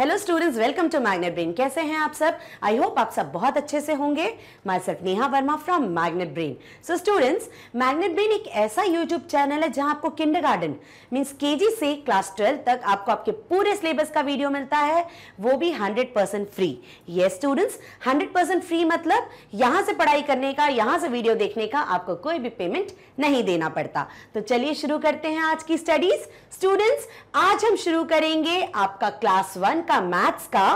Hello students welcome to Magnet Brain कैसे हैं आप सब आई होप आप सब बहुत अच्छे से होंगे myself Neha Verma from Magnet Brain so students Magnet Brain एक ऐसा यूट्यूब चैनल है जहां आपको किंडर गार्डन मीन्स के से क्लास ट्वेल्व तक आपको आपके पूरे सिलेबस का वीडियो मिलता है वो भी हंड्रेड परसेंट फ्री ये स्टूडेंट्स हंड्रेड परसेंट फ्री मतलब यहाँ से पढ़ाई करने का यहाँ से वीडियो देखने का आपको कोई भी पेमेंट नहीं देना पड़ता तो चलिए शुरू करते हैं आज की स्टडीज स्टूडेंट्स आज हम शुरू करेंगे आपका क्लास वन का मैथ्स का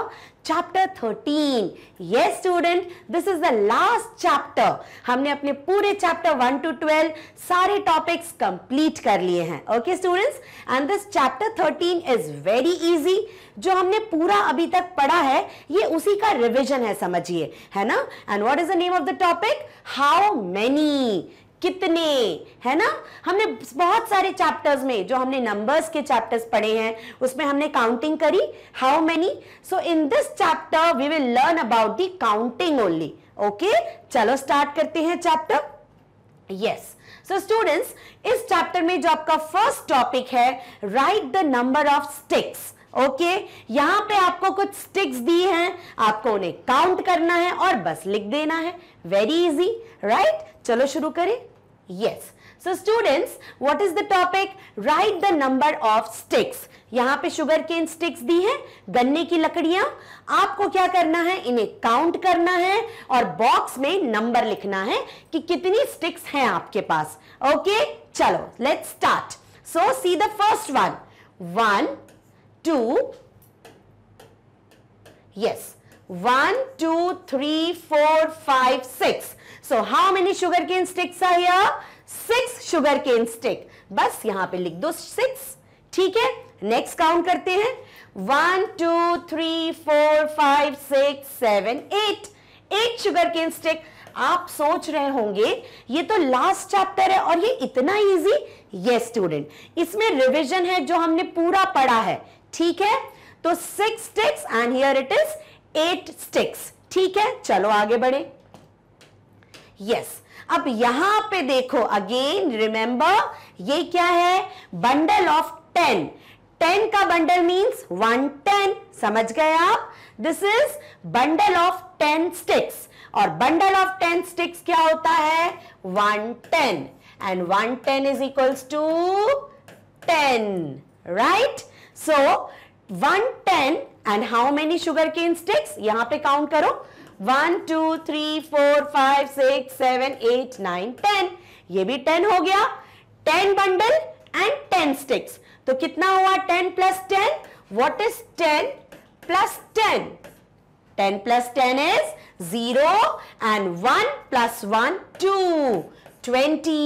चैप्टर थर्टीन ये student this is the last chapter हमने अपने पूरे चैप्टर वन टू ट्वेल्व सारे टॉपिक्स कंप्लीट कर लिए हैं okay students and this chapter thirteen is very easy जो हमने पूरा अभी तक पढ़ा है ये उसी का रिविजन है समझिए है ना and what is the name of the topic how many कितने है ना हमने बहुत सारे चैप्टर्स में जो हमने नंबर्स के चैप्टर्स पढ़े हैं उसमें हमने काउंटिंग करी how many so in this chapter we will learn about the counting only okay चलो स्टार्ट करते हैं चैप्टर यस सो स्टूडेंट्स इस चैप्टर में जो आपका फर्स्ट टॉपिक है right the number of sticks okay okay, यहां पे आपको कुछ स्टिक्स दी हैं आपको उन्हें काउंट करना है और बस लिख देना है वेरी इजी राइट चलो शुरू करें yes so students what is the topic write the number of sticks यहाँ पे शुगर केन स्टिक्स दी है गन्ने की लकड़ियां आपको क्या करना है इन्हें काउंट करना है और बॉक्स में नंबर लिखना है कि कितनी स्टिक्स हैं आपके पास ओके चलो let start so see the first one one two yes one two three four five six so how many sugar cane sticks are here six sugar cane stick बस यहां पे लिख दो सिक्स ठीक है नेक्स्ट काउंट करते हैं one two three four five six seven eight eight sugar cane stick आप सोच रहे होंगे ये तो लास्ट चैप्टर है और ये इतना इजी ये स्टूडेंट इसमें रिवीजन है जो हमने पूरा पढ़ा है ठीक है तो six sticks and here it is eight sticks ठीक है चलो आगे बढ़े यस अब यहां पे देखो अगेन रिमेंबर ये क्या है बंडल ऑफ टेन टेन का बंडल मीन्स वन टेन समझ गए आप this is bundle of ten sticks और बंडल ऑफ टेन स्टिक्स क्या होता है one ten and one ten is equals to ten right so one ten and how many sugar cane sticks यहां पे count करो one two three four five six seven eight nine ten ये भी ten हो गया ten bundle and ten sticks तो कितना हुआ ten plus ten what is ten plus ten ten plus ten is zero and one plus one two twenty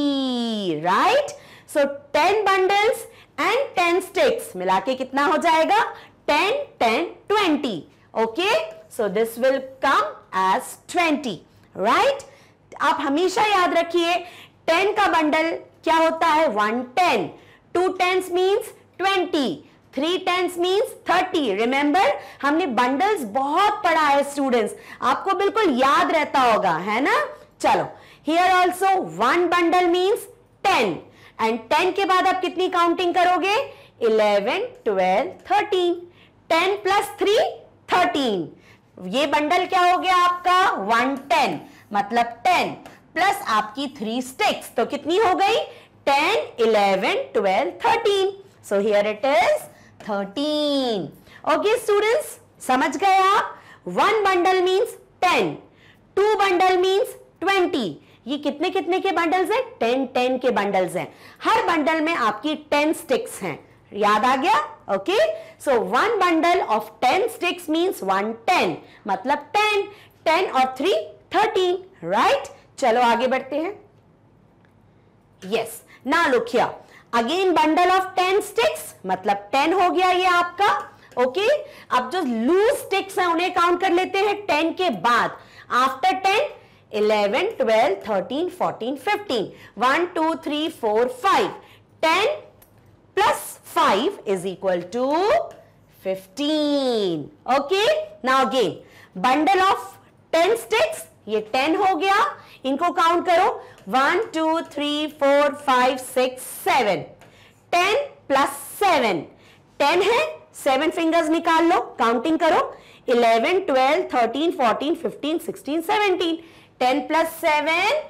right so ten bundles and ten sticks मिला के कितना हो जाएगा? Ten ten twenty okay so this will come as twenty right आप हमेशा याद रखिए ten का बंडल क्या होता है one ten two tens means twenty three tens means thirty remember हमने बंडल्स बहुत पढ़ा है स्टूडेंट्स आपको बिल्कुल याद रहता होगा है ना चलो here also one bundle means ten and ten के बाद आप कितनी काउंटिंग करोगे eleven twelve thirteen ten plus three thirteen ये बंडल क्या हो गया आपका वन टेन मतलब टेन प्लस आपकी थ्री स्टिक्स तो कितनी हो गई ten eleven twelve thirteen so here it is thirteen okay students समझ गए आप? One bundle means ten two bundle means twenty ये कितने कितने के बंडल्स हैं? टेन टेन के बंडल्स हैं. हर बंडल में आपकी टेन स्टिक्स हैं. याद आ गया okay so one bundle of ten sticks means one ten मतलब टेन टेन और थ्री थर्टीन राइट चलो आगे बढ़ते हैं यस ना look here again bundle of ten sticks मतलब टेन हो गया ये आपका ओके okay? अब जो लूज स्टिक्स है उन्हें काउंट कर लेते हैं टेन के बाद after ten eleven twelve thirteen fourteen fifteen one two three four five ten plus 5 is equal to 15. Okay. Now again, bundle of 10 sticks. ये 10 हो गया. इनको काउंट करो. 1, 2, 3, 4, 5, 6, 7. 10 plus 7. 10 है. 7 फिंगर्स निकाल लो. काउंटिंग करो. 11, 12, 13, 14, 15, 16, 17. 10 plus 7,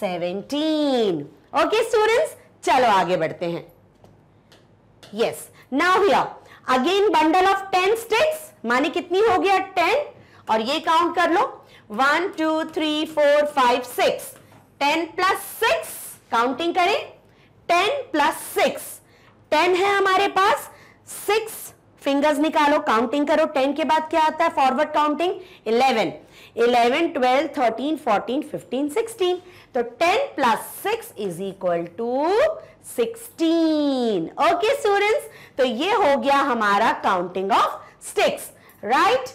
17. ओके okay, स्टूडेंट्स चलो आगे बढ़ते हैं yes now here again bundle of 10 sticks mane kitni ho gaya 10 और ये काउंट कर लो 1 2 3 4 5 6 10 प्लस 6 काउंटिंग करें 10 प्लस 6 10 है हमारे पास 6 फिंगर्स निकालो काउंटिंग करो टेन के बाद क्या आता है forward counting eleven eleven twelve thirteen fourteen fifteen sixteen तो ten plus six is equal to sixteen okay students तो ये हो गया हमारा counting of sticks right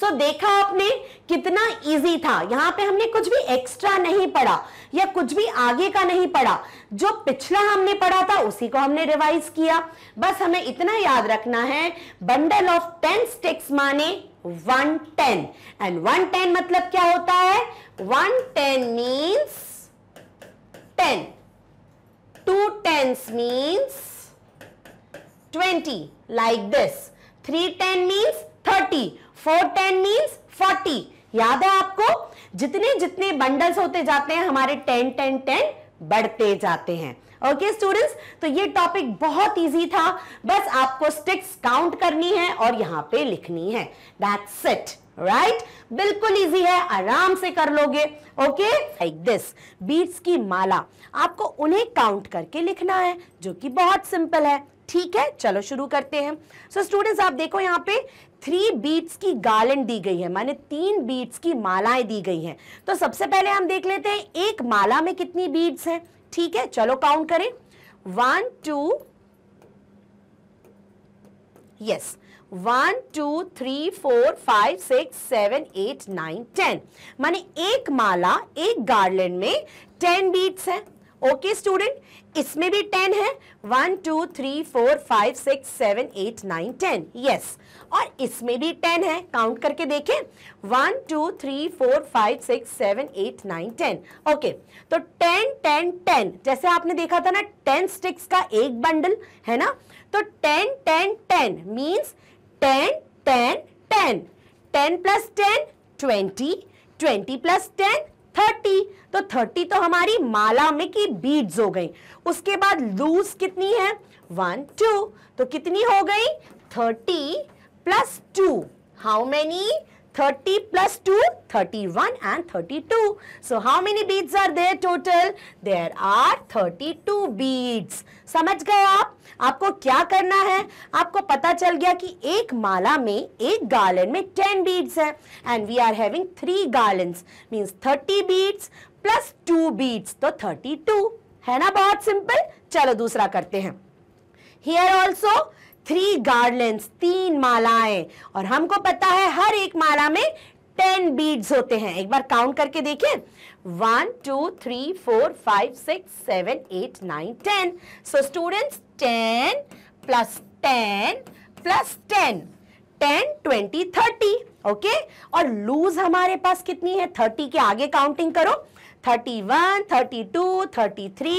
so देखा आपने कितना इजी था यहां पे हमने कुछ भी एक्स्ट्रा नहीं पढ़ा या कुछ भी आगे का नहीं पढ़ा जो पिछला हमने पढ़ा था उसी को हमने रिवाइज किया बस हमें इतना याद रखना है बंडल ऑफ टेन स्टिक्स माने one ten and one ten मतलब क्या होता है one ten means ten Two tens means 20 like this. Three ten means 30. Four ten means 40. याद है आपको जितने जितने बंडल्स होते जाते हैं हमारे टेन टेन टेन बढ़ते जाते हैं ओके okay, स्टूडेंट्स तो ये टॉपिक बहुत इजी था बस आपको स्टिक्स काउंट करनी है और यहां पे लिखनी है दैट्स इट राइट बिल्कुल इजी है आराम से कर लोगे ओके लाइक दिस बीट्स की माला आपको उन्हें काउंट करके लिखना है जो कि बहुत सिंपल है ठीक है चलो शुरू करते हैं सो so, स्टूडेंट्स आप देखो यहाँ पे थ्री बीट्स की गार्लैंड दी गई है माने तीन बीट्स की मालाएं दी गई हैं तो सबसे पहले हम देख लेते हैं एक माला में कितनी बीट्स हैं ठीक है चलो काउंट करें one two yes one two three four five six seven eight nine ten माने एक माला एक गार्डन में टेन बीट्स है ओके स्टूडेंट इसमें भी टेन है one two three four five six seven eight nine ten yes और इसमें भी टेन है काउंट करके देखें one two three four five six seven eight nine ten okay तो टेन टेन टेन जैसे आपने देखा था ना टेन स्टिक्स का एक बंडल है ना तो ten ten ten means ten ten ten ten plus ten twenty twenty plus ten thirty तो थर्टी तो हमारी माला में की बीड्स हो गई उसके बाद लूज कितनी है वन टू तो कितनी हो गई thirty plus two how many 30 plus 2, 31 and 32. So how many beads are there total? There are 32 beads. समझ गए आप आपको क्या करना है आपको पता चल गया कि एक माला में एक गार्लन में 10 beads है and we are having three garlands means 30 beads plus 2 beads तो 32 है ना बहुत सिंपल चलो दूसरा करते हैं here also थ्री गार्डलेंस तीन मालाएं और हमको पता है हर एक माला में टेन बीड्स होते हैं एक बार काउंट करके देखिए one two three four five six seven eight nine ten so students ten plus ten plus ten ten twenty thirty okay और लूज हमारे पास कितनी है थर्टी के आगे काउंटिंग करो thirty one thirty two thirty three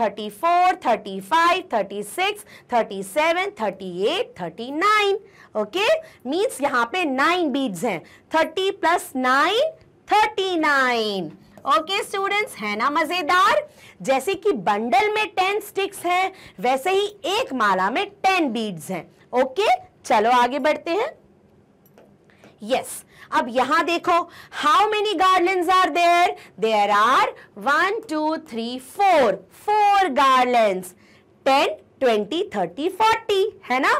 thirty four thirty five thirty six thirty seven thirty eight thirty nine okay means यहाँ पे नाइन बीड्स हैं thirty plus nine thirty nine okay students है ना मज़ेदार जैसे कि बंडल में टेन स्टिक्स हैं वैसे ही एक माला में टेन बीड्स हैं ओके okay? चलो आगे बढ़ते हैं यस yes. अब यहां देखो how many garlands are there there are one two three four four garlands ten twenty thirty forty है ना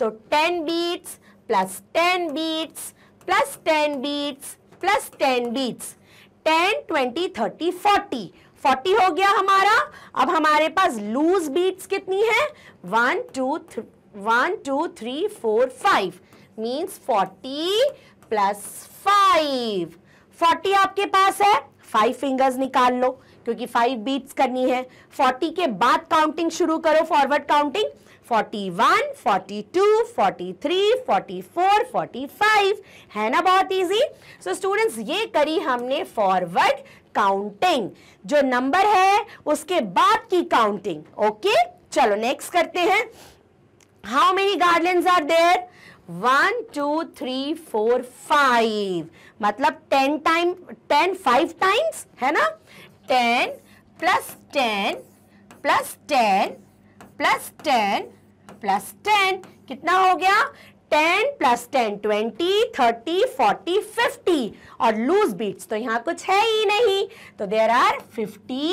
तो ten beads plus ten beads plus ten beads plus ten beads ten twenty thirty forty forty हो गया हमारा अब हमारे पास loose beads कितनी है one two three one two three four five means forty plus five forty आपके पास है फाइव फिंगर्स निकाल लो क्योंकि फाइव बीट्स करनी है फोर्टी के बाद काउंटिंग शुरू करो forward counting forty one forty two forty three forty four forty five है ना बहुत इजी सो स्टूडेंट्स ये करी हमने फॉरवर्ड काउंटिंग जो नंबर है उसके बाद की काउंटिंग ओके okay? चलो नेक्स्ट करते हैं how many garlands are there one two three four five मतलब ten time ten five times है ना ten plus ten plus ten plus ten plus ten कितना हो गया ten plus ten twenty thirty forty fifty और loose beads तो यहाँ कुछ है ही नहीं तो there are fifty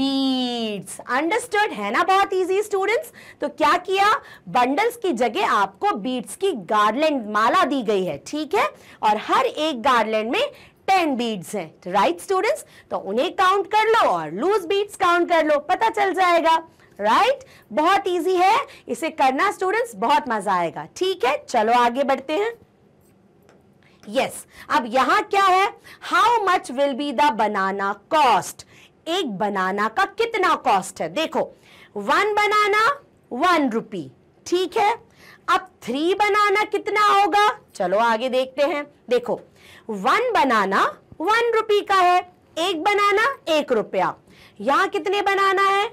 beads understood है ना बहुत इजी स्टूडेंट्स तो क्या किया बंडल्स की जगह आपको बीट्स की गार्डलैंड माला दी गई है ठीक है और हर एक गार्डलैंड में टेन बीट्स हैं राइट स्टूडेंट्स तो उन्हें काउंट कर लो और लूज बीट्स काउंट कर लो पता चल जाएगा राइट right? बहुत इजी है इसे करना स्टूडेंट्स बहुत मजा आएगा ठीक है चलो आगे बढ़ते हैं यस yes, अब यहां क्या है how much will be the banana cost एक बनाना का कितना कॉस्ट है देखो वन बनाना वन रुपी ठीक है अब थ्री बनाना कितना होगा चलो आगे देखते हैं देखो वन बनाना वन रुपी का है एक बनाना एक रुपया यहां कितने बनाना है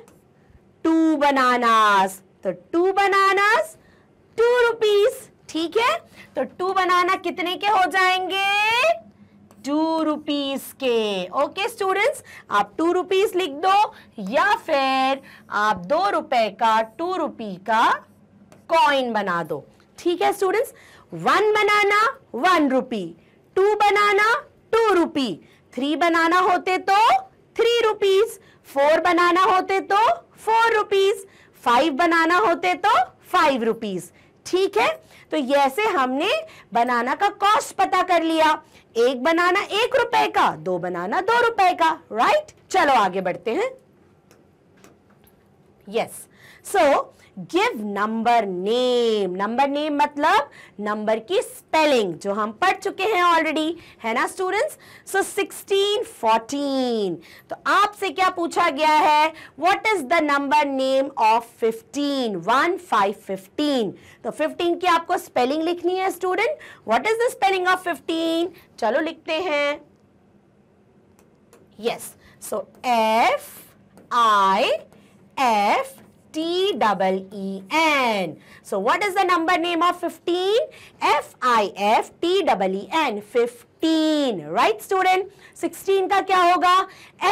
टू बनानास तो टू बनानास टू रुपीस ठीक है तो टू बनाना कितने के हो जाएंगे टू रुपीज के ओके स्टूडेंट्स आप टू रुपीज लिख दो या फिर आप दो रुपए का टू रुपी का कॉइन बना दो ठीक है students one banana one rupee two banana two rupee three banana होते तो थ्री रुपीज फोर बनाना होते तो फोर रुपीज फाइव बनाना होते तो फाइव रुपीज ठीक है तो ऐसे हमने बनाना का कॉस्ट पता कर लिया एक बनाना एक रुपए का दो बनाना दो रुपए का राइट चलो आगे बढ़ते हैं yes so give number name number name मतलब नंबर की स्पेलिंग जो हम पढ़ चुके हैं ऑलरेडी है ना स्टूडेंट्स सो सिक्सटीन फोर्टीन तो आपसे क्या पूछा गया है what is the number name of fifteen one five fifteen तो फिफ्टीन की आपको स्पेलिंग लिखनी है student what is the spelling of fifteen चलो लिखते हैं yes so F I F T double E N. So what is the number name of fifteen? F I F T double E N Fifteen, Right student? Sixteen का क्या होगा?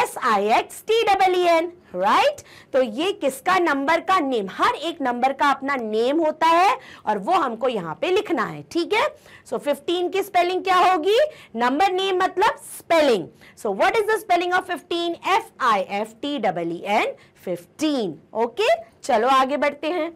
S I X T double E N. Right तो ये किसका number का name हर एक number का अपना नेम होता है और वो हमको यहाँ पे लिखना है ठीक है सो so, 15 की स्पेलिंग क्या होगी नंबर नेम मतलब spelling so what is the spelling of 15 F I F T double N 15 okay okay? चलो आगे बढ़ते हैं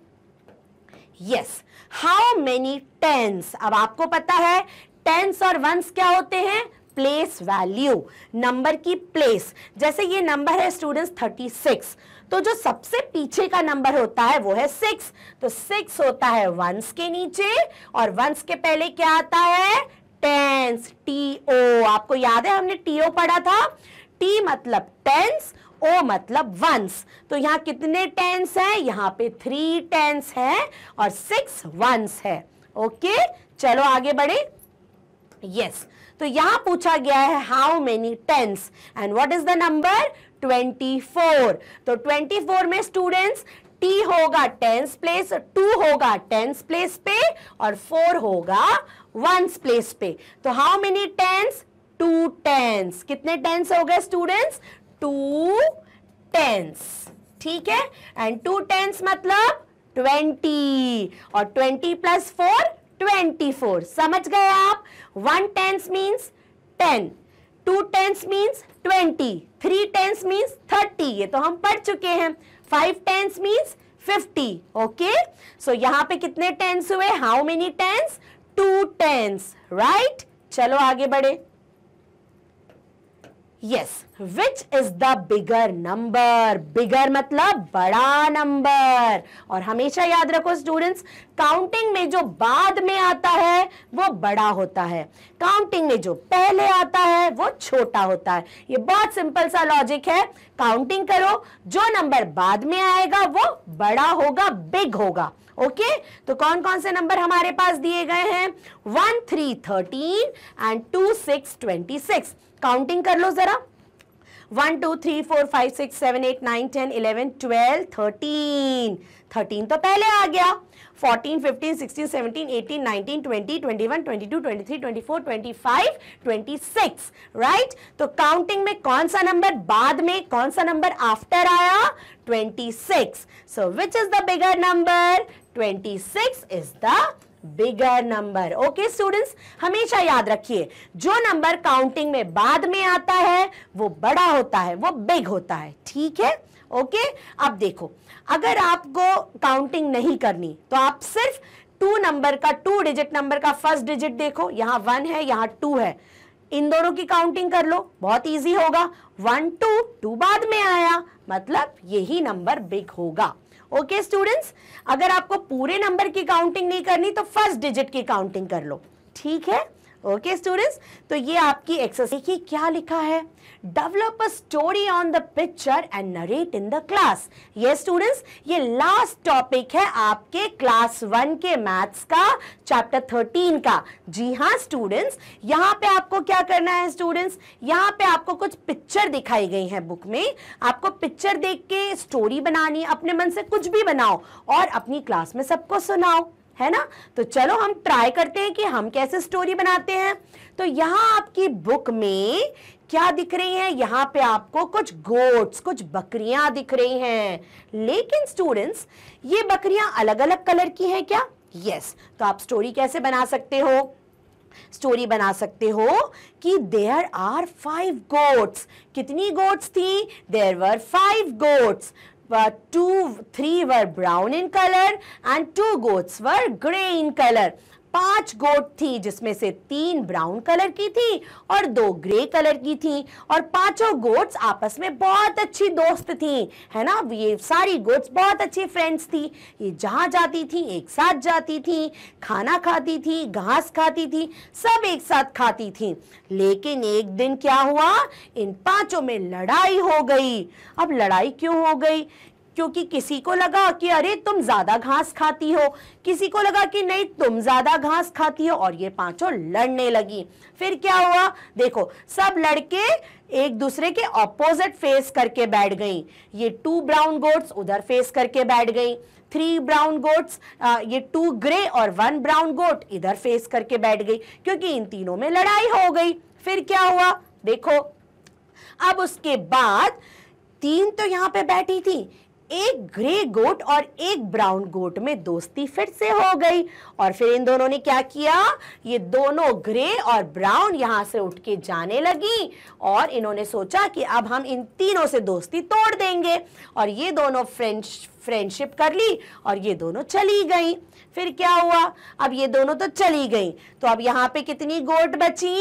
यस हाउ मेनी टेंस अब आपको पता है टेंस और वंस क्या होते हैं प्लेस वैल्यू नंबर की प्लेस जैसे ये नंबर है स्टूडेंट्स सिक्स तो जो सबसे पीछे का नंबर होता है वो है सिक्स तो सिक्स होता है वंस के नीचे और वंस के पहले क्या आता है टेंस टी ओ आपको याद है हमने टी ओ पढ़ा था टी मतलब टेंस ओ मतलब वंस तो यहाँ कितने टेंस है यहाँ पे थ्री टेंस है और सिक्स वंस है ओके चलो आगे बढ़े यस तो यहाँ पूछा गया है how many tens and what is the number 24 तो 24 में स्टूडेंट्स टी होगा टेंस प्लेस टू होगा टेंस प्लेस पे और फोर होगा वंस प्लेस पे तो how many tens two tens कितने टेंस हो गए स्टूडेंट्स टू टेंस ठीक है एंड टू टेंस मतलब ट्वेंटी और twenty plus four twenty four समझ गए आप one tens means ten two tens means twenty three tens means thirty ये तो हम पढ़ चुके हैं five tens means fifty okay so यहाँ पे कितने टेंस हुए how many tens two tens right चलो आगे बढ़े yes yes. Which is the bigger number bigger मतलब बड़ा नंबर और हमेशा याद रखो स्टूडेंट्स काउंटिंग में जो बाद में आता है वो बड़ा होता है काउंटिंग में जो पहले आता है वो छोटा होता है ये बहुत सिंपल सा लॉजिक है काउंटिंग करो जो नंबर बाद में आएगा वो बड़ा होगा बिग होगा ओके okay? तो कौन कौन से नंबर हमारे पास दिए गए हैं one three thirteen and two six twenty six counting कर लो जरा one two three four five six seven eight nine ten eleven twelve thirteen thirteen तो पहले आ गया fourteen fifteen sixteen seventeen eighteen nineteen twenty twenty one twenty two twenty three twenty four twenty five twenty six right तो counting में कौन सा number बाद में कौन सा नंबर आफ्टर आया twenty six so which is the bigger number twenty six is the bigger number okay students हमेशा याद रखिए जो नंबर काउंटिंग में बाद में आता है वो बड़ा होता है वो बिग होता है ठीक है ओके okay? अब देखो अगर आपको काउंटिंग नहीं करनी तो आप सिर्फ टू नंबर का टू डिजिट नंबर का फर्स्ट डिजिट देखो यहां वन है यहां टू है इन दोनों की काउंटिंग कर लो बहुत इजी होगा वन टू टू बाद में आया मतलब यही नंबर बिग होगा ओके स्टूडेंट्स अगर आपको पूरे नंबर की काउंटिंग नहीं करनी तो फर्स्ट डिजिट की काउंटिंग कर लो ठीक है ओके okay, स्टूडेंट्स तो ये आपकी एक्सरसाइज क्या लिखा है develop a story on the picture and narrate in the class. Yes students, ye last topic hai aapke class 1 ke maths ka chapter 13 ka ji ha students, yahan pe aapko kya karna hai students? yahan pe aapko kuch picture dikhai gayi hai book mein aapko picture dekh ke story banani hai apne man se kuch bhi banao aur apni class mein sabko sunao है ना तो चलो हम try करते हैं कि हम कैसे स्टोरी बनाते हैं तो यहां आपकी बुक में क्या दिख रही हैं यहाँ पे आपको कुछ गोट्स कुछ बकरियां दिख रही हैं लेकिन स्टूडेंट्स ये बकरियां अलग अलग कलर की हैं क्या यस yes. तो आप स्टोरी कैसे बना सकते हो स्टोरी बना सकते हो कि देयर आर फाइव गोट्स कितनी गोट्स थी there were five goats two three were brown in colour and two goats were grey in colour पांच गोट थी जिसमें से तीन ब्राउन कलर की थी और दो ग्रे कलर की थी और पांचों गोट्स आपस में बहुत अच्छी दोस्त थी है ना ये सारी गोट्स बहुत अच्छी फ्रेंड्स थी ये जहां जाती थी एक साथ जाती थी खाना खाती थी घास खाती थी सब एक साथ खाती थी लेकिन एक दिन क्या हुआ इन पांचों में लड़ाई हो गई अब लड़ाई क्यों हो गई क्योंकि किसी को लगा कि अरे तुम ज्यादा घास खाती हो किसी को लगा कि नहीं तुम ज्यादा घास खाती हो और ये पांचों लड़ने लगी फिर क्या हुआ देखो सब लड़के एक दूसरे के ऑपोजिट फेस करके बैठ गई ये टू ब्राउन गोट्स उधर फेस करके बैठ गई थ्री ब्राउन गोट्स ये टू ग्रे और वन ब्राउन गोट इधर फेस करके बैठ गई क्योंकि इन तीनों में लड़ाई हो गई फिर क्या हुआ देखो अब उसके बाद तीन तो यहां पे बैठी थी एक ग्रे गोट और एक ब्राउन गोट में दोस्ती फिर से हो गई और फिर इन दोनों ने क्या किया ये दोनों ग्रे और ब्राउन यहां से उठ के जाने लगी और इन्होंने सोचा कि अब हम इन तीनों से दोस्ती तोड़ देंगे और ये दोनों फ्रेंड फ्रेंडशिप कर ली और ये दोनों चली गई फिर क्या हुआ अब ये दोनों तो चली गई तो अब यहाँ पे कितनी गोट बची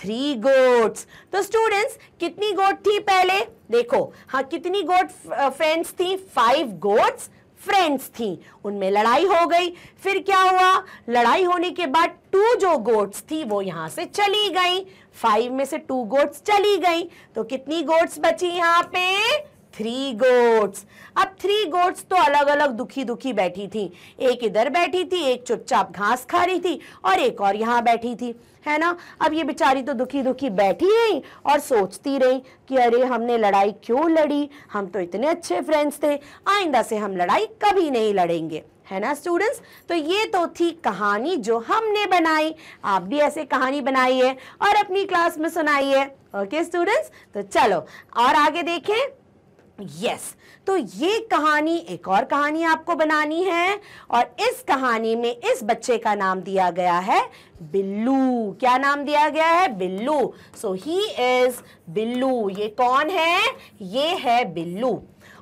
थ्री गोट्स तो स्टूडेंट्स कितनी गोट थी पहले देखो हाँ कितनी गोट फ्रेंड्स थी फाइव गोट्स फ्रेंड्स थी उनमें लड़ाई हो गई फिर क्या हुआ लड़ाई होने के बाद टू जो गोट्स थी वो यहाँ से चली गई फाइव में से टू गोट्स चली गई तो कितनी गोट्स बची यहाँ पे थ्री गोट्स अब थ्री गोट्स तो अलग अलग दुखी दुखी बैठी थी एक इधर बैठी थी एक चुपचाप घास खा रही थी और एक और यहाँ बैठी थी है ना अब ये बेचारी तो दुखी दुखी बैठी रही और सोचती रही कि अरे हमने लड़ाई क्यों लड़ी हम तो इतने अच्छे फ्रेंड्स थे आइंदा से हम लड़ाई कभी नहीं लड़ेंगे है ना स्टूडेंट्स तो ये तो थी कहानी जो हमने बनाई आप भी ऐसे कहानी बनाई है और अपनी क्लास में सुनाई है ओके स्टूडेंट्स तो चलो और आगे देखें यस तो ये कहानी एक और कहानी आपको बनानी है और इस कहानी में इस बच्चे का नाम दिया गया है बिल्लू क्या नाम दिया गया है Billu so he is Billu ये कौन है ये है बिल्लू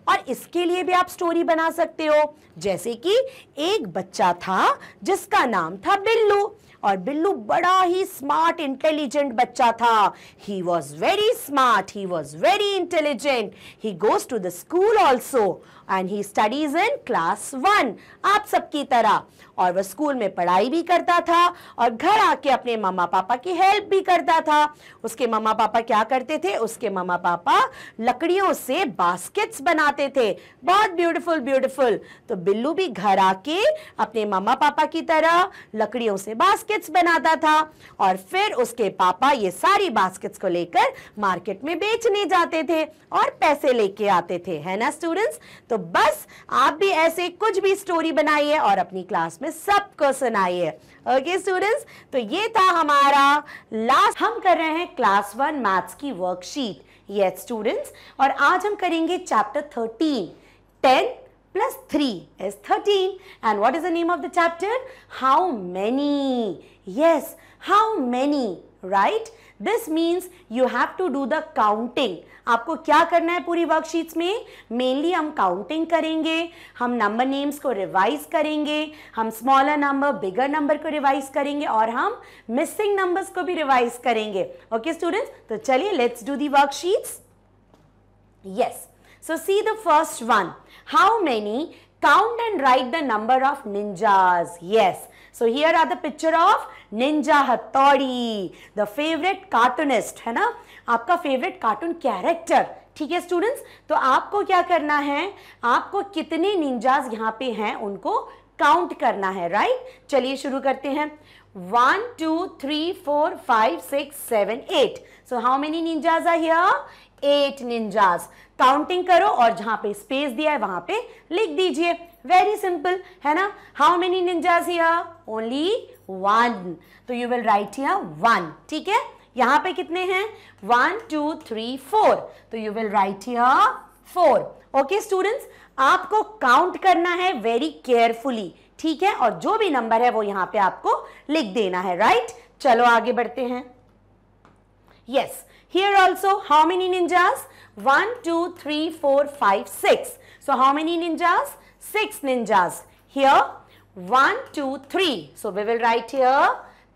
और इसके लिए भी आप स्टोरी बना सकते हो जैसे कि एक बच्चा था जिसका नाम था बिल्लू और बिल्लू बड़ा ही स्मार्ट इंटेलिजेंट बच्चा था he was very smart he was very intelligent he goes to the school also and he studies in class one आप सबकी तरह और वह स्कूल में पढ़ाई भी करता था और घर आके अपने मामा पापा की हेल्प भी करता था उसके मामा पापा क्या करते थे उसके मामा पापा लकड़ियों से बास्केट्स बनाते थे बहुत ब्यूटीफुल ब्यूटीफुल तो बिल्लू भी घर आके अपने मामा पापा की तरह लकड़ियों से बास्केट्स बनाता था और फिर उसके पापा ये सारी बास्केट्स को लेकर मार्केट में बेचने जाते थे और पैसे लेके आते थे है ना स्टूडेंट्स तो बस आप भी ऐसे कुछ भी स्टोरी बनाइए और अपनी क्लास में सब को सुनाइए ओके स्टूडेंट्स तो ये था हमारा लास्ट हम कर रहे हैं क्लास वन मैथ्स की वर्कशीट ये स्टूडेंट्स और आज हम करेंगे chapter thirteen ten plus three is thirteen and what is the name of the chapter how many yes how many right this means you have to do the counting आपको क्या करना है पूरी वर्कशीट्स में मेनली हम counting करेंगे हम number names को रिवाइज करेंगे हम स्मॉलर नंबर बिगर नंबर को रिवाइज करेंगे और हम मिसिंग नंबर्स को भी रिवाइज करेंगे ओके स्टूडेंट्स तो चलिए let's do the worksheets yes so see the first one how many count and write the number of ninjas yes So here are the picture of Ninja Hattori, the favorite cartoonist. hai na आपका favourite cartoon character ठीक है students तो आपको क्या करना है आपको कितने निंजाज यहाँ पे हैं उनको काउंट करना है राइट चलिए शुरू करते हैं one two three four five six seven eight so how many ninjas are here eight ninjas counting करो और जहां पे स्पेस दिया है वहां पे लिख दीजिए वेरी सिंपल है ना how many ninjas here only one तो you will write here one ठीक है यहाँ पे कितने हैं वन टू थ्री फोर तो you will write here four okay students आपको काउंट करना है वेरी केयरफुली ठीक है और जो भी नंबर है वो यहाँ पे आपको लिख देना है राइट right? चलो आगे बढ़ते हैं yes here also how many ninjas one two three four five six so how many ninjas six ninjas here one two three so we will write here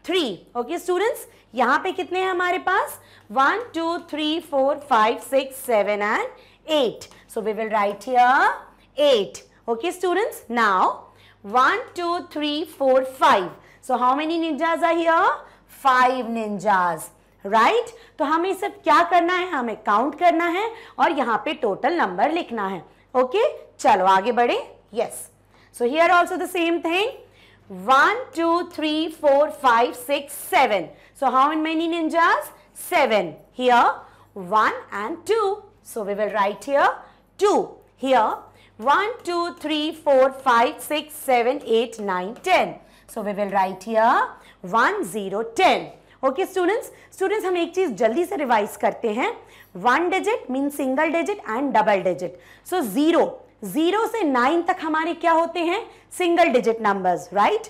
three okay students यहाँ पे कितने हैं हमारे पास one two three four five six seven and eight so we will write eight okay students now one two three four five so how many ninjas are here five ninjas right तो हमें सब क्या करना है हमें count करना है और यहाँ पे टोटल नंबर लिखना है ओके okay? चलो आगे बढ़े yes so here also the same thing One, two, three, four, five, six, seven. So how many ninjas? Seven. Here, one and two. So we will write here two. Here, one, two, three, four, five, six, seven, eight, nine, ten. So we will write here one, zero, ten. Okay students students हम एक चीज जल्दी से revise करते हैं one digit mean single digit and double digit so zero zero से nine तक हमारे क्या होते हैं सिंगल डिजिट नंबर्स राइट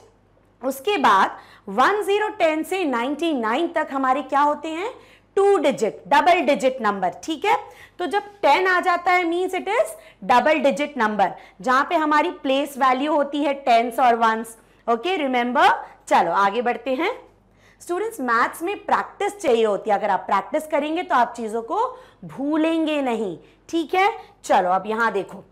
उसके बाद वन जीरो टेन से नाइनटी नाइन तक हमारे क्या होते हैं two digit double digit number ठीक है तो जब टेन आ जाता है means it is double digit number जहां पे हमारी प्लेस वैल्यू होती है टेंस और वंस ओके रिमेंबर चलो आगे बढ़ते हैं स्टूडेंट्स मैथ्स में प्रैक्टिस चाहिए होती है अगर आप प्रैक्टिस करेंगे तो आप चीज़ों को भूलेंगे नहीं ठीक है चलो अब यहां देखो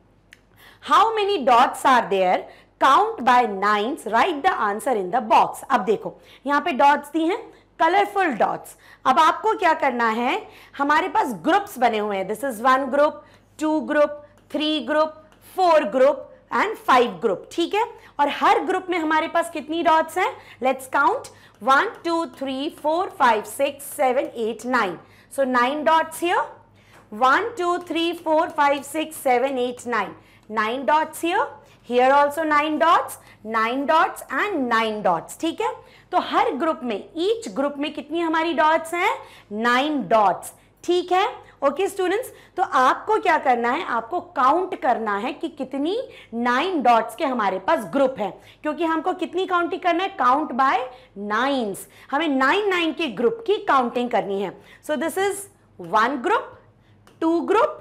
how many dots are there count by nines write the answer in the box अब देखो यहाँ पे डॉट्स दी हैं कलरफुल डॉट्स अब आपको क्या करना है हमारे पास ग्रुप्स बने हुए हैं this is one group two group three group four group and five group ठीक है और हर ग्रुप में हमारे पास कितनी डॉट्स हैं let's count one two three four five six seven eight nine so nine dots here one two three four five six seven eight nine nine dots here here also nine dots nine dots and nine dots ठीक है तो हर group में each group में कितनी हमारी dots हैं nine dots ठीक है ओके स्टूडेंट्स तो आपको क्या करना है आपको काउंट करना है कि कितनी नाइन डॉट्स के हमारे पास ग्रुप है क्योंकि हमको कितनी काउंटिंग करना है काउंट बाय नाइन्स हमें नाइन नाइन के ग्रुप की काउंटिंग करनी है so this is one group two group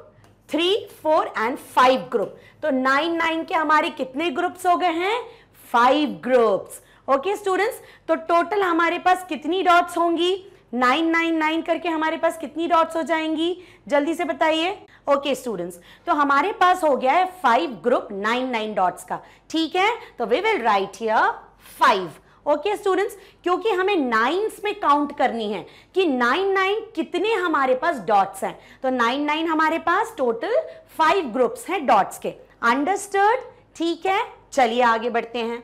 three four and five group तो नाइन नाइन के हमारे कितने ग्रुप्स हो गए हैं फाइव ग्रुप्स ओके स्टूडेंट्स तो टोटल हमारे पास कितनी डॉट्स होंगी नाइन नाइन नाइन करके हमारे पास कितनी डॉट्स हो जाएंगी जल्दी से बताइए ओके स्टूडेंट्स तो हमारे पास हो गया है five group nine nine dots का ठीक है तो we will write here five okay okay, students क्योंकि हमें नाइन्स में काउंट करनी है कि नाइन नाइन कितने हमारे पास डॉट्स हैं तो नाइन नाइन हमारे पास टोटल फाइव ग्रुप्स हैं डॉट्स के अंडरस्टर्ड ठीक है चलिए आगे बढ़ते हैं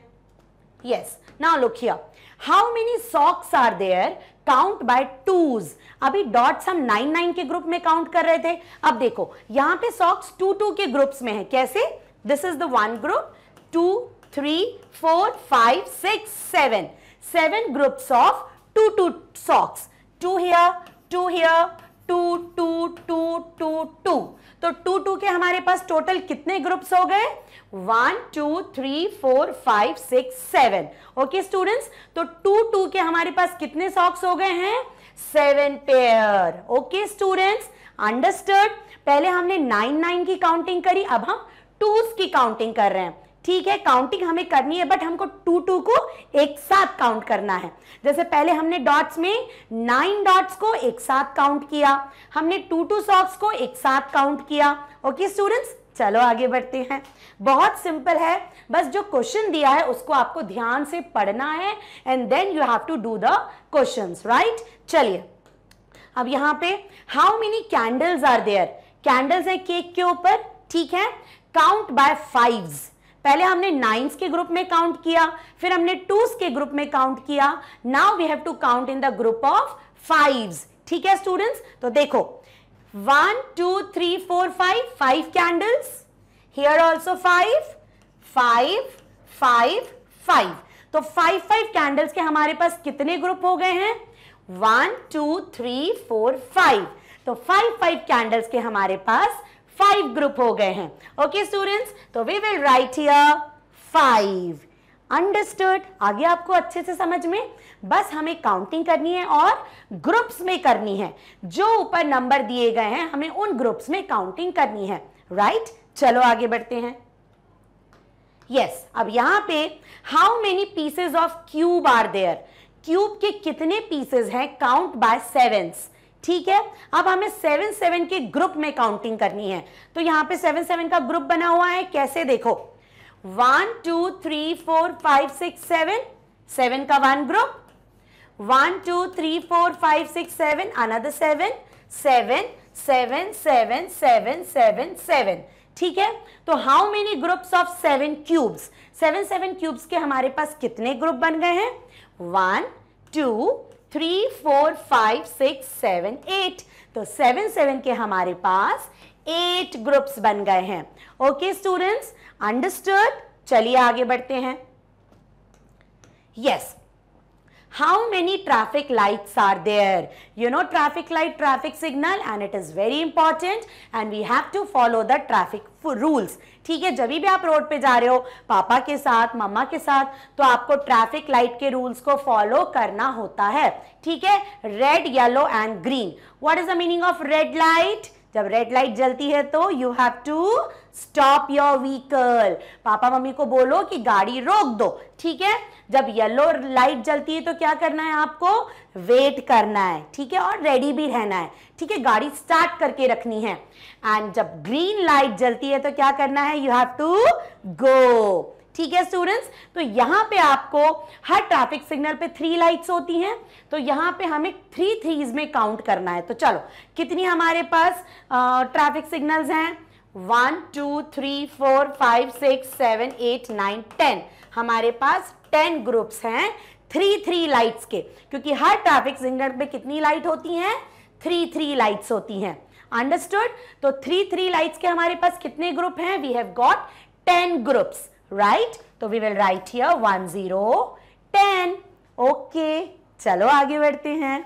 yes now look here how many socks are there count by twos अभी डॉट्स हम नाइन नाइन के ग्रुप में काउंट कर रहे थे अब देखो यहां पे सॉक्स टू टू के ग्रुप्स में है कैसे this is the one group two three, four, five, six, seven. Seven groups of two, two socks. Two here, two here, two, two, two, two, two. तो टू टू के हमारे पास total कितने groups हो गए one two three four five six seven okay students तो two two के हमारे पास कितने सॉक्स हो गए हैं seven pair okay students understood पहले हमने नाइन नाइन की काउंटिंग करी अब हम टूज की काउंटिंग कर रहे हैं ठीक है काउंटिंग हमें करनी है बट हमको टू टू को एक साथ काउंट करना है जैसे पहले हमने डॉट्स में नाइन डॉट्स को एक साथ काउंट किया हमने टू टू सॉक्स को एक साथ काउंट किया ओके स्टूडेंट्स चलो आगे बढ़ते हैं बहुत सिंपल है बस जो क्वेश्चन दिया है उसको आपको ध्यान से पढ़ना है and then you have to do the question right चलिए अब यहाँ पे how many candles are there candles है केक के ऊपर ठीक है काउंट बाय फाइव्स पहले हमने नाइन्स के ग्रुप में काउंट किया फिर हमने टूस के ग्रुप में काउंट किया now we have to count in the group of five ठीक है स्टूडेंट्स तो देखो one two three four five five candles here also five five five five तो फाइव फाइव कैंडल्स के हमारे पास कितने ग्रुप हो गए हैं one two three four five तो फाइव फाइव कैंडल्स के हमारे पास फाइव ग्रुप हो गए हैं ओके स्टूडेंट्स तो we will write here five understood आगे आपको अच्छे से समझ में बस हमें काउंटिंग करनी है और ग्रुप्स में करनी है जो ऊपर नंबर दिए गए हैं हमें उन ग्रुप्स में काउंटिंग करनी है राइट right? चलो आगे बढ़ते हैं यस yes, अब यहां पे how many pieces of cube are there cube के कितने पीसेज हैं काउंट बाय सेवेंस ठीक है अब हमें सेवन सेवन के ग्रुप में काउंटिंग करनी है तो यहाँ पे सेवन सेवन का ग्रुप बना हुआ है कैसे देखो one two three four five six seven seven का one group one two three four five six seven another seven seven seven seven seven seven seven ठीक है तो how many groups of seven cubes seven seven cubes के हमारे पास कितने group बन गए हैं one two three four five six seven eight तो सेवन सेवन के हमारे पास एट ग्रुप्स बन गए हैं ओके स्टूडेंट्स अंडरस्टूड चलिए आगे बढ़ते हैं yes yes, how many traffic lights are there. You know traffic light, traffic signal and it is very important and we have to follow the traffic rules ठीक है जब भी आप रोड पे जा रहे हो पापा के साथ मम्मा के साथ तो आपको ट्रैफिक लाइट के रूल्स को फॉलो करना होता है ठीक है red yellow and green what is the meaning of red light जब रेड लाइट जलती है तो you have to stop your vehicle पापा मम्मी को बोलो कि गाड़ी रोक दो ठीक है जब येलो लाइट जलती है तो क्या करना है आपको वेट करना है ठीक है और रेडी भी रहना है ठीक है गाड़ी स्टार्ट करके रखनी है एंड जब ग्रीन लाइट जलती है तो क्या करना है यू हैव टू गो ठीक है स्टूडेंट्स तो यहां पे आपको हर ट्रैफिक सिग्नल पे थ्री लाइट्स होती हैं तो यहां पे हमें थ्री थ्रीज में काउंट करना है तो चलो कितनी हमारे पास ट्रैफिक सिग्नल्स हैं one two three four five six seven eight nine ten हमारे पास टेन ग्रुप्स हैं थ्री थ्री लाइट्स के क्योंकि हर ट्रैफिक सिग्नल पे कितनी लाइट होती हैं थ्री थ्री लाइट्स होती हैं अंडरस्टूड तो थ्री थ्री लाइट्स के हमारे पास कितने ग्रुप हैं we have got ten groups right तो we will write here one zero ten okay चलो आगे बढ़ते हैं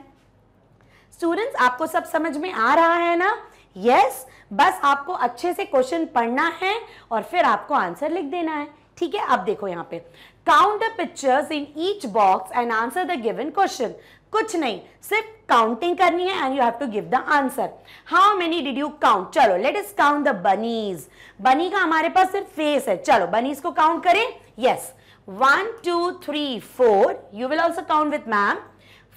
स्टूडेंट्स आपको सब समझ में आ रहा है ना यस yes, बस आपको अच्छे से क्वेश्चन पढ़ना है और फिर आपको आंसर लिख देना है ठीक है अब देखो यहाँ पे count the pictures in each box and answer the given question कुछ नहीं सिर्फ काउंटिंग करनी है and you have to give the answer how many did you count चलो let us count the bunnies bunny का हमारे पास सिर्फ फेस है चलो बनीज को काउंट करें yes one two three four you will also count with ma'am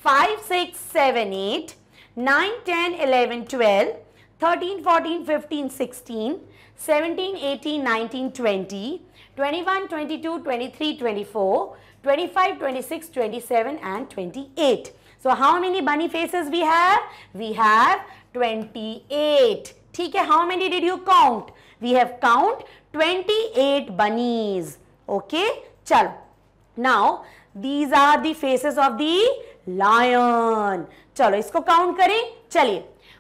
five six seven eight nine ten eleven twelve 13, 14, 15, 16, 17, 18, 19, 20, 21, 22, 23, 24, 25, 26, 27 and 28. So how many bunny faces we have? We have 28. Okay, how many did you count? We have count 28 bunnies. Okay, chal. Now, these are the faces of the lion. Chalo, isko count करें. चलिए.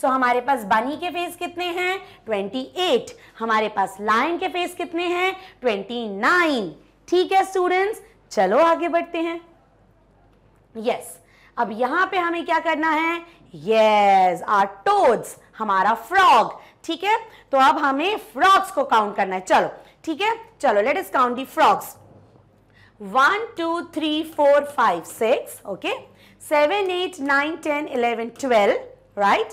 सो so, हमारे पास बनी के face कितने हैं 28 हमारे पास line के face कितने हैं 29 ठीक है स्टूडेंट्स चलो आगे बढ़ते हैं यस yes, अब यहां पे हमें क्या करना है यस आर टोड्स हमारा फ्रॉग ठीक है तो अब हमें फ्रॉग्स को काउंट करना है चलो ठीक है चलो let us count the frogs one two three four five six okay seven eight nine ten eleven twelve right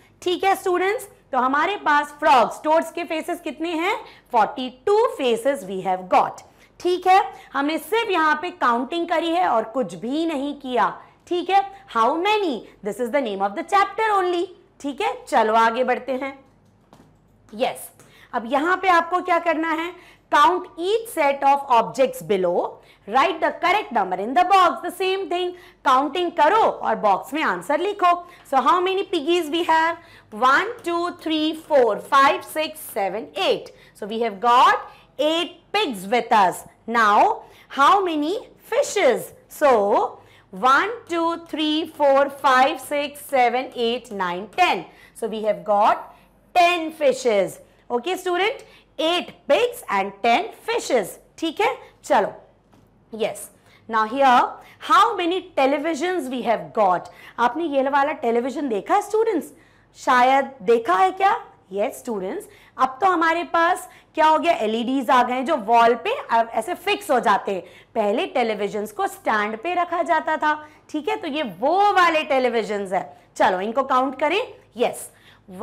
ठीक है स्टूडेंट्स तो हमारे पास फ्रॉग्स टोड्स के फेसेस कितने हैं 42 फेसेस वी हैव गॉट ठीक है हमने सिर्फ यहाँ पे काउंटिंग करी है और कुछ भी नहीं किया ठीक है how many this is the name of the chapter only ठीक है चलो आगे बढ़ते हैं यस yes. अब यहां पे आपको क्या करना है count each set of objects below write the correct number in the box the same thing counting करो और बॉक्स में आंसर लिखो so how many piggies we have one two three four five six seven eight so we have got eight pigs with us now how many fishes so one two three four five six seven eight nine ten so we have got ten fishes okay student eight pigs and ten fishes ठीक है चलो Yes. Now here, how many televisions we have got? आपने ये वाला television देखा है students? शायद देखा है क्या ये yes, स्टूडेंट्स अब तो हमारे पास क्या हो गया एलईडीज e आ गए जो वॉल पे ऐसे फिक्स हो जाते हैं पहले टेलीविजन को स्टैंड पे रखा जाता था ठीक है तो ये वो वाले टेलीविजन है चलो इनको काउंट करें yes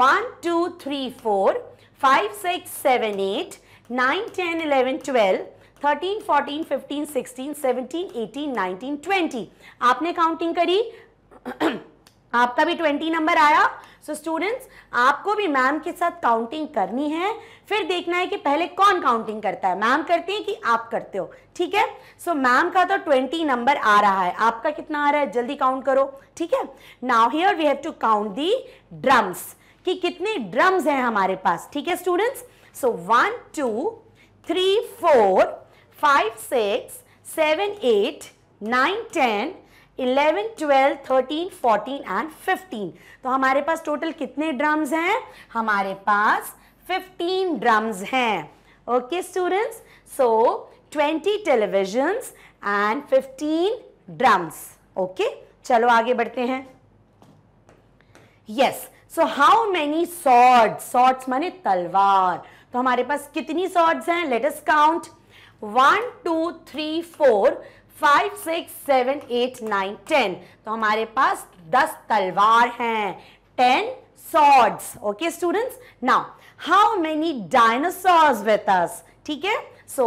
one two three four five six seven eight nine ten eleven twelve thirteen fourteen fifteen sixteen seventeen eighteen nineteen twenty आपने काउंटिंग करी आपका भी ट्वेंटी नंबर आया सो so स्टूडेंट्स आपको भी मैम के साथ काउंटिंग करनी है फिर देखना है कि पहले कौन काउंटिंग करता है मैम करती है कि आप करते हो ठीक है सो so, मैम का तो ट्वेंटी नंबर आ रहा है आपका कितना आ रहा है जल्दी काउंट करो ठीक है now here we have to count the drums कि कितने ड्रम्स हैं हमारे पास ठीक है students so one two three four five six seven eight nine ten eleven twelve thirteen fourteen and fifteen तो हमारे पास टोटल कितने ड्रम्स हैं हमारे पास फिफ्टीन ड्रम्स हैं okay students so twenty televisions and fifteen drums okay चलो आगे बढ़ते हैं yes so how many sword swords माने तलवार तो हमारे पास कितनी सॉर्ड्स हैं let's count one two three four five six seven eight nine ten तो हमारे पास दस तलवार हैं ten swords okay students now how many dinosaurs with us ठीक है so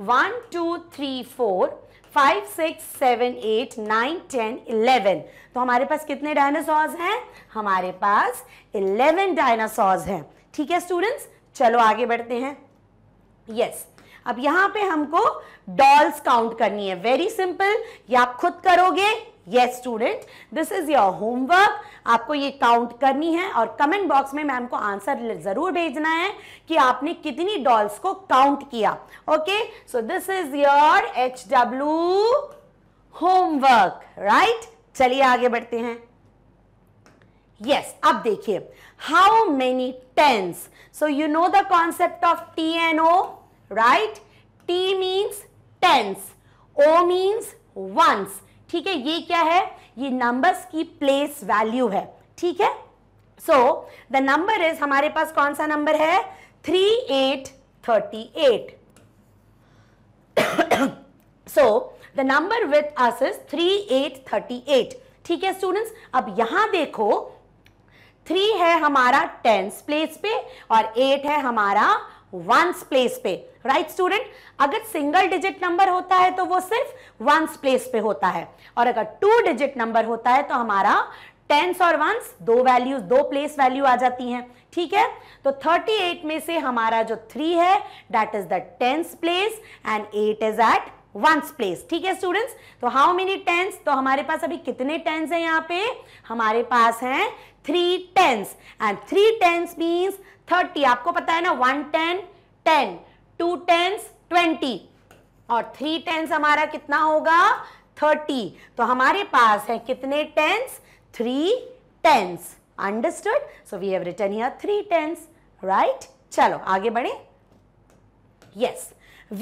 one two three four five six seven eight nine ten eleven तो हमारे पास कितने डायनासॉर्स हैं हमारे पास इलेवन डायनासॉर्स हैं ठीक है स्टूडेंट्स चलो आगे बढ़ते हैं यस yes. अब यहां पे हमको डॉल्स काउंट करनी है वेरी सिंपल ये आप खुद करोगे yes student this is your homework आपको ये काउंट करनी है और कमेंट बॉक्स में मैम को आंसर जरूर भेजना है कि आपने कितनी डॉल्स को काउंट किया okay so this is your H W homework right चलिए आगे बढ़ते हैं यस yes, अब देखिए how many tens so you know the concept of T and O right T means tens, O means ones. ठीक है ये क्या है ये नंबर्स की प्लेस वैल्यू है ठीक है सो द नंबर इज हमारे पास कौन सा नंबर है three eight thirty eight so the number with us is three eight thirty eight ठीक है स्टूडेंट्स अब यहां देखो थ्री है हमारा टेंस प्लेस पे और एट है हमारा वंस प्लेस पे राइट right, स्टूडेंट अगर सिंगल डिजिट नंबर होता है तो वो सिर्फ वंस प्लेस पे होता है और अगर टू डिजिट नंबर होता है तो हमारा टेंस और वंस दो वैल्यूज दो प्लेस वैल्यू आ जाती हैं ठीक है तो 38 में से हमारा जो थ्री है that is the tens place and eight is eight ones place ठीक है स्टूडेंट्स तो हाउ मेनी टेंस तो हमारे पास अभी कितने टेंस हैं यहाँ पे हमारे पास हैं three tens and three tens means thirty आपको पता है ना one ten ten two tens twenty और थ्री टेंस हमारा कितना होगा थर्टी तो हमारे पास है कितने tens three tens understood so we have written here three tens right चलो आगे बढ़े yes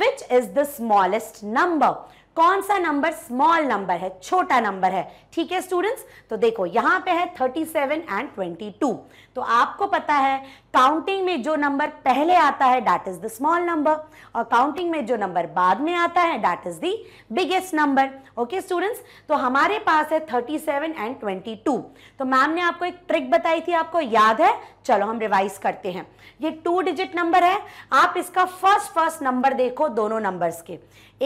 which is the smallest number कौन सा नंबर स्मॉल नंबर है छोटा नंबर है ठीक है स्टूडेंट्स तो देखो यहां पे है thirty seven and twenty two तो आपको पता है काउंटिंग में जो नंबर पहले आता है that is the small number और काउंटिंग में जो नंबर बाद में आता है that is the biggest number okay students तो हमारे पास है 37 एंड 22 तो मैम ने आपको एक ट्रिक बताई थी आपको याद है चलो हम रिवाइज करते हैं ये टू डिजिट नंबर है आप इसका फर्स्ट फर्स्ट नंबर देखो दोनों नंबर्स के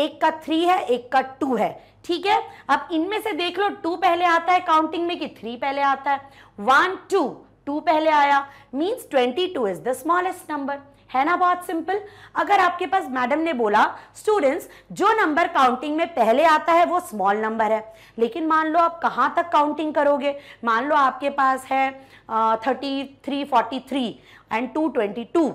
एक का थ्री है एक का टू है ठीक है अब इनमें से देख लो टू पहले आता है काउंटिंग में कि थ्री पहले आता है वन टू टू पहले आया means twenty two is the smallest number है ना बहुत सिंपल अगर आपके पास मैडम ने बोला स्टूडेंट्स जो नंबर काउंटिंग में पहले आता है वो स्मॉल नंबर है लेकिन मान लो आप कहाँ तक काउंटिंग करोगे मान लो आपके पास है thirty three forty three and two twenty two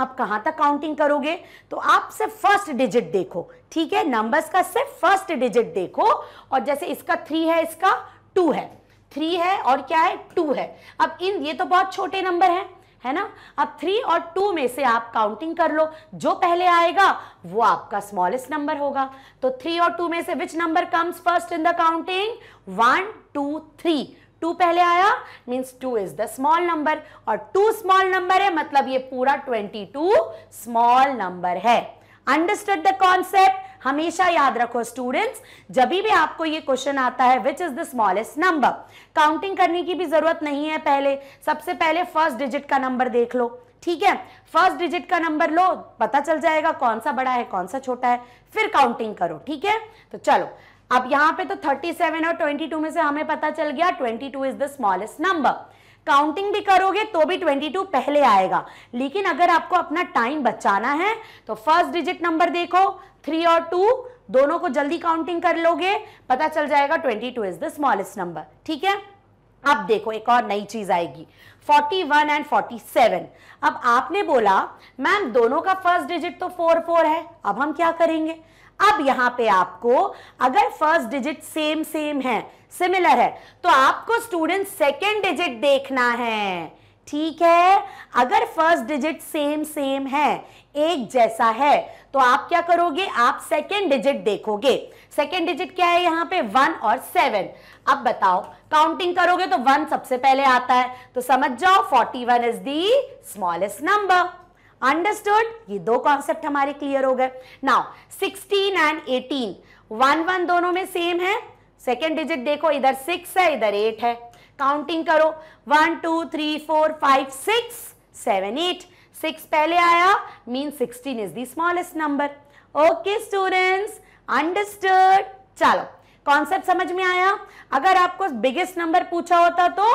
आप कहाँ तक काउंटिंग करोगे तो आप सिर्फ फर्स्ट डिजिट देखो ठीक है नंबर्स का सिर्फ फर्स्ट डिजिट देखो और जैसे इसका थ्री है इसका टू है थ्री है और क्या है टू है अब इन ये तो बहुत छोटे नंबर हैं है ना अब थ्री और टू में से आप काउंटिंग कर लो जो पहले आएगा वो आपका स्मॉलेस्ट नंबर होगा तो थ्री और टू में से which number comes first in the counting one two three two पहले आया means two is the small number और टू स्मॉल नंबर है मतलब ये पूरा ट्वेंटी टू स्मॉल नंबर है अंडरस्टैंड द कॉन्सेप्ट हमेशा याद रखो स्टूडेंट्स जब भी आपको ये क्वेश्चन आता है which is the smallest number counting करने की भी जरूरत नहीं है पहले सबसे पहले फर्स्ट डिजिट का नंबर देख लो ठीक है फर्स्ट डिजिट का नंबर लो पता चल जाएगा कौन सा बड़ा है कौन सा छोटा है फिर काउंटिंग करो ठीक है तो चलो अब यहां पे तो 37 और 22 में से हमें पता चल गया 22 two is the smallest number counting भी करोगे तो भी 22 पहले आएगा लेकिन अगर आपको अपना टाइम बचाना है तो फर्स्ट डिजिट नंबर देखो थ्री और टू दोनों को जल्दी काउंटिंग कर लोगे पता चल जाएगा twenty two is the smallest number ठीक है अब देखो एक और नई चीज आएगी 41 एंड 47 अब आपने बोला मैम दोनों का फर्स्ट डिजिट तो फोर फोर है अब हम क्या करेंगे अब यहां पे आपको अगर फर्स्ट डिजिट सेम सेम है सिमिलर है तो आपको स्टूडेंट सेकेंड डिजिट देखना है ठीक है अगर फर्स्ट डिजिट सेम सेम है एक जैसा है तो आप क्या करोगे आप सेकेंड डिजिट देखोगे सेकेंड डिजिट क्या है यहाँ पे वन और सेवन अब बताओ काउंटिंग करोगे तो वन सबसे पहले आता है तो समझ जाओ forty one is the smallest number understood ये दो कॉन्सेप्ट हमारे क्लियर हो गए now sixteen and eighteen one one दोनों में सेम है सेकेंड डिजिट देखो इधर सिक्स है इधर एट है काउंटिंग करो one two three four five six seven eight six पहले आया mean sixteen is the smallest number okay students understood चलो कॉन्सेप्ट समझ में आया अगर आपको बिगेस्ट नंबर पूछा होता तो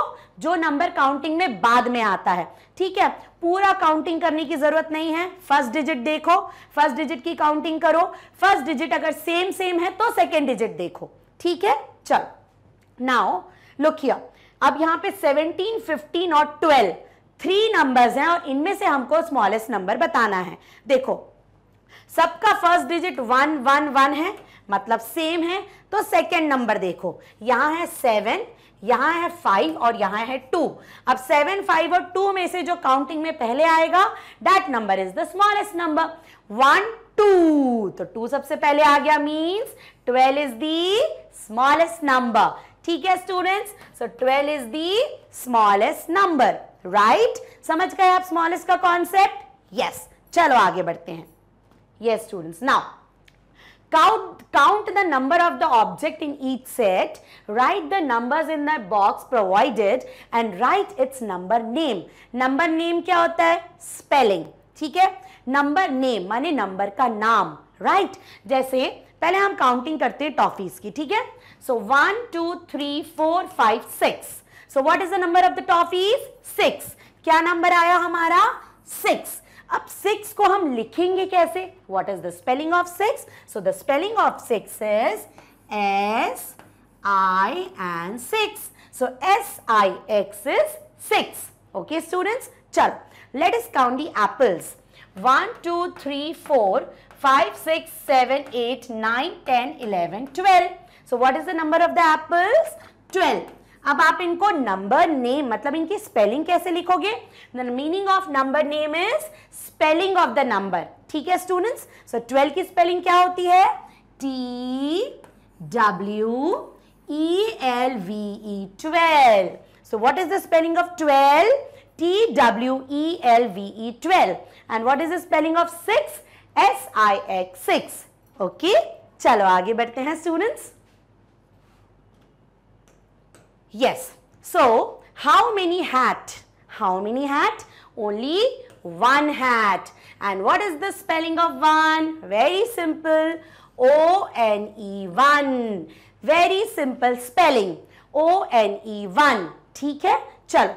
जो नंबर काउंटिंग में बाद में आता है ठीक है पूरा काउंटिंग करने की जरूरत नहीं है फर्स्ट डिजिट देखो फर्स्ट डिजिट की काउंटिंग करो फर्स्ट डिजिट अगर सेम सेम है तो सेकेंड डिजिट देखो ठीक है चलो नाउ लुक अब यहाँ पे 17, 15 और 12 थ्री नंबर्स हैं और इनमें से हमको स्मॉलेस्ट नंबर बताना है देखो सबका first digit one one one है मतलब सेम है तो सेकेंड नंबर देखो यहाँ है सेवन यहाँ है फाइव और यहाँ है टू अब सेवन फाइव और टू में से जो काउंटिंग में पहले आएगा that number is the smallest number one two तो टू सबसे पहले आ गया means twelve is the smallest number ठीक है students so twelve is the smallest number right समझ गए आप स्मॉलेस्ट का कॉन्सेप्ट यस चलो आगे बढ़ते हैं yes students now count count the number of the object in each set write the number in the box provided and write its number name number name क्या होता है स्पेलिंग ठीक है नंबर नेम माने नंबर का नाम right right? जैसे पहले हम काउंटिंग करते हैं टॉफीज की ठीक है So 1, 2, 3, 4, 5, 6. So what is the number of the toffees? 6. क्या नंबर आया हमारा 6. अब 6 को हम लिखेंगे कैसे What is the spelling of 6? So the spelling of 6 is S, I and 6. So S, I, X is 6. Okay students? Chal. Let us count the apples. 1, 2, 3, 4, 5, 6, 7, 8, 9, 10, 11, 12. So what is the number of the apples twelve अब आप इनको number name मतलब इनकी spelling कैसे लिखोगे the meaning of number name is spelling of the number ठीक है students so twelve की स्पेलिंग क्या होती है T W E L V E twelve so what is the spelling of twelve T W E L V E twelve and what is the spelling of six S I X six okay चलो आगे बढ़ते हैं students Yes. So, how many hat? How many hat? Only one hat. And what is the spelling of one? Very simple. O-N-E one. Very simple spelling. O-N-E one. theek hai चलो.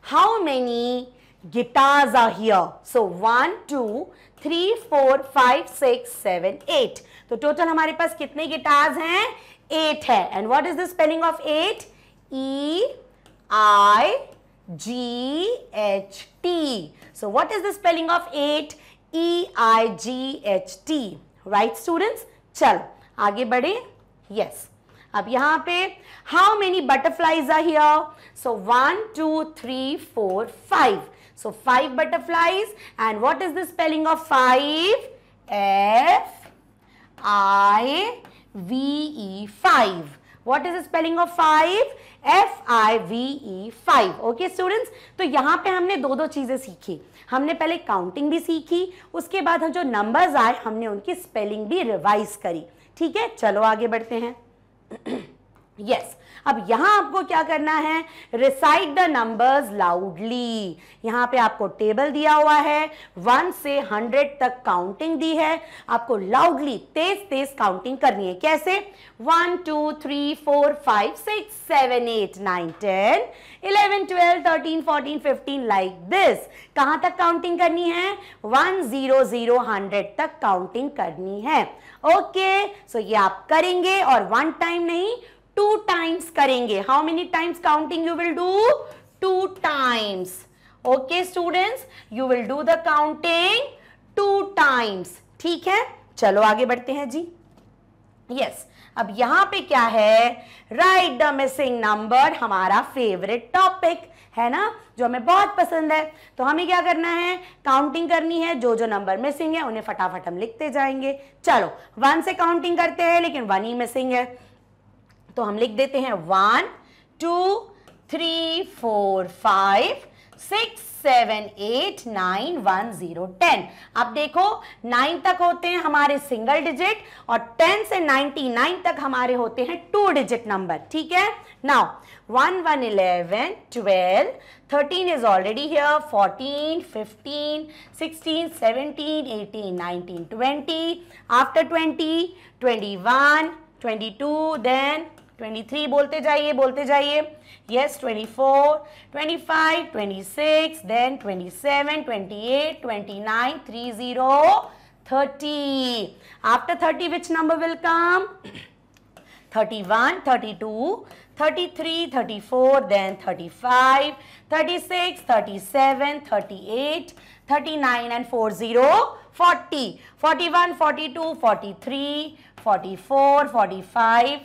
How many guitars are here? So, 1 2 three, four, five, six, seven, eight. तो total हमारे पास कितने guitars हैं? Eight है and what is the spelling of eight E I G H T so what is the spelling of eight E I G H T right students चल आगे बढ़े yes yes. अब यहाँ पे how many butterflies are here so one two three four five so five butterflies and what is the spelling of five F I V E 5. What is the spelling of five? F I V E five okay students तो यहाँ पे हमने दो दो चीज़ें सीखी हमने पहले काउंटिंग भी सीखी उसके बाद हम जो नंबर आए हमने उनकी स्पेलिंग भी रिवाइज करी ठीक है चलो आगे बढ़ते हैं यस yes. अब यहां आपको क्या करना है रिसाइड द नंबर्स लाउडली यहां पे आपको टेबल दिया हुआ है वन से हंड्रेड तक काउंटिंग दी है आपको लाउडली तेज तेज काउंटिंग करनी है कैसे one two three four five six seven eight nine ten eleven twelve thirteen fourteen fifteen like this कहां तक काउंटिंग करनी है वन जीरो जीरो हंड्रेड तक काउंटिंग करनी है ओके okay, सो so ये आप करेंगे और वन टाइम नहीं टू टाइम्स करेंगे how many times counting you will do two times okay students you will do the counting two times ठीक है चलो आगे बढ़ते हैं जी यस yes. अब यहां पे क्या है राइट द मिसिंग नंबर हमारा फेवरेट टॉपिक है ना जो हमें बहुत पसंद है तो हमें क्या करना है काउंटिंग करनी है जो जो नंबर मिसिंग है उन्हें फटाफट हम लिखते जाएंगे चलो वन से काउंटिंग करते हैं लेकिन वन ही मिसिंग है तो हम लिख देते हैं one two three four five six seven eight nine one zero ten अब देखो नाइन तक होते हैं हमारे सिंगल डिजिट और टेन से नाइनटी नाइन तक हमारे होते हैं टू डिजिट नंबर ठीक है now one one eleven twelve thirteen is already here fourteen fifteen sixteen seventeen eighteen nineteen twenty after twenty twenty one twenty two then twenty three बोलते जाइए बोलते जाइए yes twenty four twenty five twenty six then twenty seven twenty eight twenty nine three zero thirty after thirty which number will come thirty one thirty two 33, 34, then 35, 36, 37, 38, 39 and 40, 40, 41, 42, 43, 44, 45,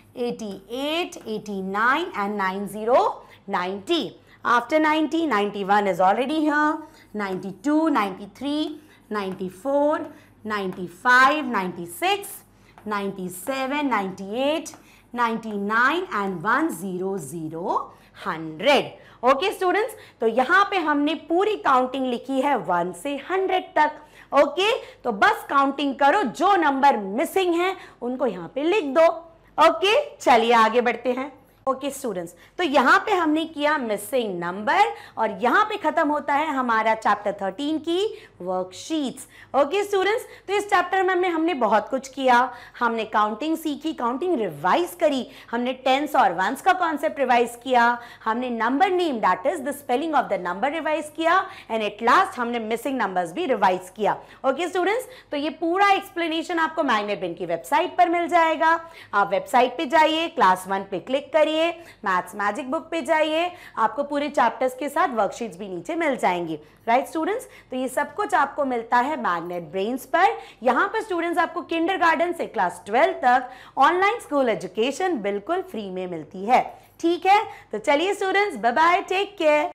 and 90, After 90, 91 is already here. 92, 93, 94, 95, 96, 97, 98, 99 and 100, 100. Okay okay, students तो यहाँ पे हमने पूरी counting लिखी है one से hundred तक okay okay? तो बस काउंटिंग करो जो नंबर मिसिंग है उनको यहाँ पे लिख दो ओके चलिए आगे बढ़ते हैं ओके okay, स्टूडेंट्स तो यहां पे हमने किया मिसिंग नंबर और यहां पे खत्म होता है हमारा चैप्टर थर्टीन की वर्कशीट्स ओके स्टूडेंट्स तो इस चैप्टर में हमने हमने बहुत कुछ किया हमने काउंटिंग सीखी काउंटिंग रिवाइज करी हमने टेंस और वंस का कॉन्सेप्ट रिवाइज किया हमने number name that is the spelling of the number revise किया एंड एट लास्ट हमने मिसिंग नंबर भी रिवाइज किया ओके okay, स्टूडेंट्स तो ये पूरा एक्सप्लेनेशन आपको मैग्नेट बिन की वेबसाइट पर मिल जाएगा आप वेबसाइट पर जाइए क्लास वन पे क्लिक करिए करिए मैथ्स मैजिक बुक पे जाइए आपको पूरे चैप्टर्स के साथ वर्कशीट्स भी नीचे मिल जाएंगी राइट स्टूडेंट्स तो ये सब कुछ आपको मिलता है मैग्नेट ब्रेन्स पर यहाँ पर स्टूडेंट्स आपको किंडर से क्लास ट्वेल्व तक ऑनलाइन स्कूल एजुकेशन बिल्कुल फ्री में मिलती है ठीक है तो चलिए students bye bye take care